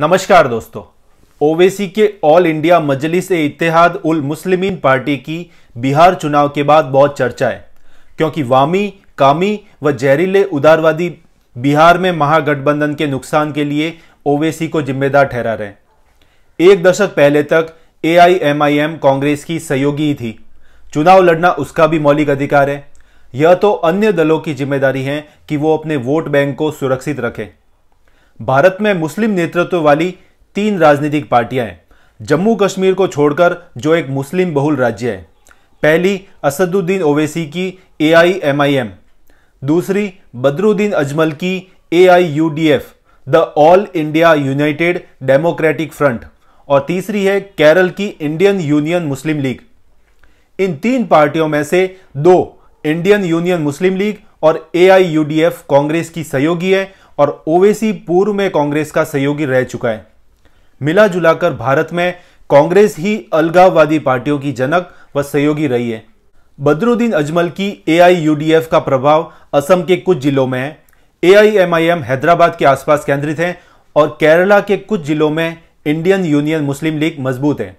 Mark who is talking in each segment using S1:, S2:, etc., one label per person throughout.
S1: नमस्कार दोस्तों ओवैसी के all India Majlis Ittehad ul Muslimeen party की बिहार चुनाव के बाद बहुत चर्चा है क्योंकि वामी कामी व जहरीले उदारवादी बिहार में महागठबंधन के नुकसान के लिए ओवैसी को जिम्मेदार ठहरा रहे एक दशक पहले तक एआईएमआईएम कांग्रेस की सहयोगी ही थी चुनाव लड़ना उसका भी मौलिक अधिकार है यह तो अन्य दलों की जिम्मेदारी है कि वो अपने वोट बैंक को सुरक्षित रखें भारत में मुस्लिम नेतृत्व वाली तीन राजनीतिक पार्टियां हैं जम्मू कश्मीर को छोड़कर जो एक मुस्लिम बहुल राज्य है पहली असदुद्दीन ओवैसी की ए दूसरी बदरुद्दीन अजमल की a the all India United Democratic Front और तीसरी है केरल की इंडियन यूनियन मुस्लिम लीग इन तीन पार्टियों में से दो इंडियन यूनियन मुस्लिम लीग और ए कांग्रेस की सहयोगी है और ओवेसी पूर्व में कांग्रेस का सहयोगी रह चुका है मिला जुलाकर भारत में कांग्रेस ही अलगाववादी पार्टियों की जनक व सहयोगी रही है बद्रुद्दीन अजमल की ए का प्रभाव असम के कुछ जिलों में है एआईएमआईएम हैदराबाद के आसपास केंद्रित है और केरला के कुछ जिलों में इंडियन यूनियन मुस्लिम लीग मजबूत है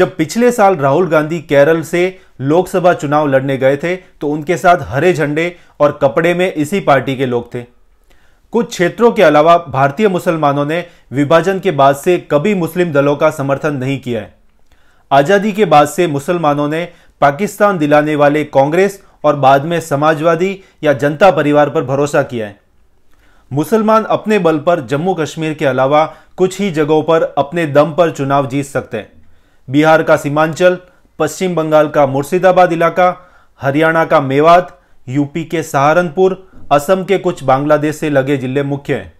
S1: जब पिछले साल राहुल गांधी केरल से लोकसभा चुनाव लड़ने गए थे तो उनके साथ हरे झंडे और कपड़े में इसी पार्टी के लोग थे कुछ क्षेत्रों के अलावा भारतीय मुसलमानों ने विभाजन के बाद से कभी मुस्लिम दलों का समर्थन नहीं किया है आज़ादी के बाद से मुसलमानों ने पाकिस्तान दिलाने वाले कांग्रेस और बाद में समाजवादी या जनता परिवार पर भरोसा किया है मुसलमान अपने बल पर जम्मू कश्मीर के अलावा कुछ ही जगहों पर अपने दम पर चुनाव जीत सकते हैं बिहार का सीमांचल पश्चिम बंगाल का मुर्शिदाबाद इलाका हरियाणा का मेवात यूपी के सहारनपुर असम के कुछ बांग्लादेश से लगे जिले मुख्य हैं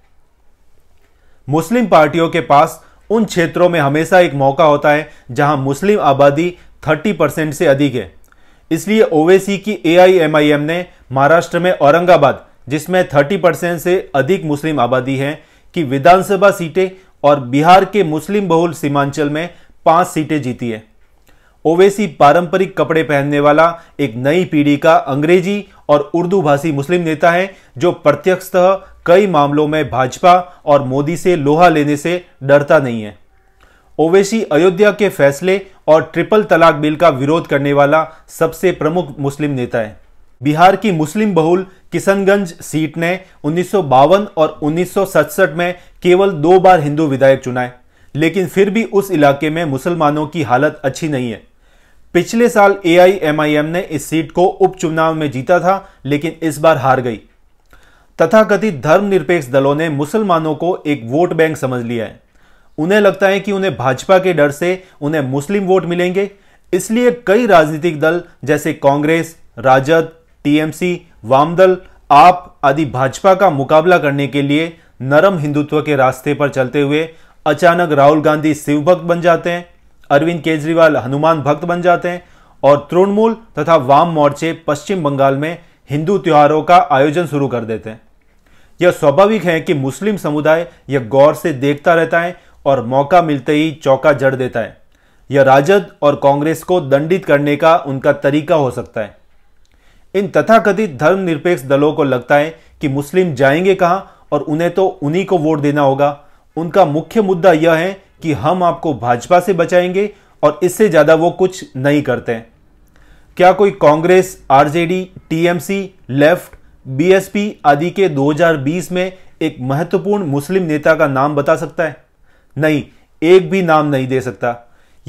S1: मुस्लिम पार्टियों के पास उन क्षेत्रों में हमेशा एक मौका होता है जहां मुस्लिम आबादी 30 परसेंट से अधिक है इसलिए ओवेसी की एआईएमआईएम ने महाराष्ट्र में औरंगाबाद जिसमें 30 परसेंट से अधिक मुस्लिम आबादी है कि विधानसभा सीटें और बिहार के मुस्लिम बहुल सीमांचल में पांच सीटें जीती है ओवेसी पारंपरिक कपड़े पहनने वाला एक नई पीढ़ी का अंग्रेजी और उर्दू भाषी मुस्लिम नेता हैं जो प्रत्यक्षतः कई मामलों में भाजपा और मोदी से लोहा लेने से डरता नहीं है ओवैसी अयोध्या के फैसले और ट्रिपल तलाक बिल का विरोध करने वाला सबसे प्रमुख मुस्लिम नेता है बिहार की मुस्लिम बहुल किशनगंज सीट ने उन्नीस और उन्नीस में केवल दो बार हिंदू विधायक चुनाए लेकिन फिर भी उस इलाके में मुसलमानों की हालत अच्छी नहीं है पिछले साल एआईएमआईएम ने इस सीट को उपचुनाव में जीता था लेकिन इस बार हार गई तथाकथित धर्मनिरपेक्ष दलों ने मुसलमानों को एक वोट बैंक समझ लिया है उन्हें लगता है कि उन्हें भाजपा के डर से उन्हें मुस्लिम वोट मिलेंगे इसलिए कई राजनीतिक दल जैसे कांग्रेस राजद टीएमसी वामदल आप आदि भाजपा का मुकाबला करने के लिए नरम हिंदुत्व के रास्ते पर चलते हुए अचानक राहुल गांधी शिवभक्त बन जाते हैं अरविंद केजरीवाल हनुमान भक्त बन जाते हैं और तृणमूल तथा वाम मोर्चे पश्चिम बंगाल में हिंदू त्योहारों का आयोजन शुरू कर देते हैं यह स्वाभाविक है कि मुस्लिम समुदाय यह गौर से देखता रहता है और मौका मिलते ही चौका जड़ देता है यह राजद और कांग्रेस को दंडित करने का उनका तरीका हो सकता है इन तथाकथित धर्मनिरपेक्ष दलों को लगता है कि मुस्लिम जाएंगे कहाँ और उन्हें तो उन्हीं को वोट देना होगा उनका मुख्य मुद्दा यह है कि हम आपको भाजपा से बचाएंगे और इससे ज्यादा वो कुछ नहीं करते हैं क्या कोई Congress RJD TMC left BSP आदि के 2020 में एक महत्वपूर्ण मुस्लिम नेता का नाम बता सकता है नहीं एक भी नाम नहीं दे सकता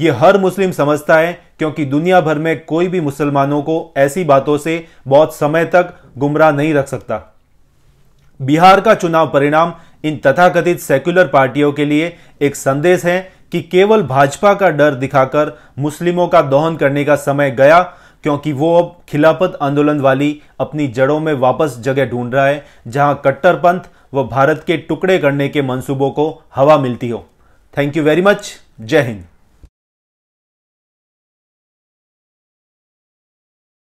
S1: यह हर मुस्लिम समझता है क्योंकि दुनिया भर में कोई भी मुसलमानों को ऐसी बातों से बहुत समय तक गुमराह नहीं रख सकता बिहार का चुनाव परिणाम इन तथाकथित सेक्युलर पार्टियों के लिए एक संदेश है कि केवल भाजपा का डर दिखाकर मुस्लिमों का दोहन करने का समय गया क्योंकि वो अब खिलाफत आंदोलन वाली अपनी जड़ों में वापस जगह ढूंढ रहा है जहां कट्टरपंथ व भारत के टुकड़े करने के मंसूबों को हवा मिलती हो थैंक यू वेरी मच जय हिंद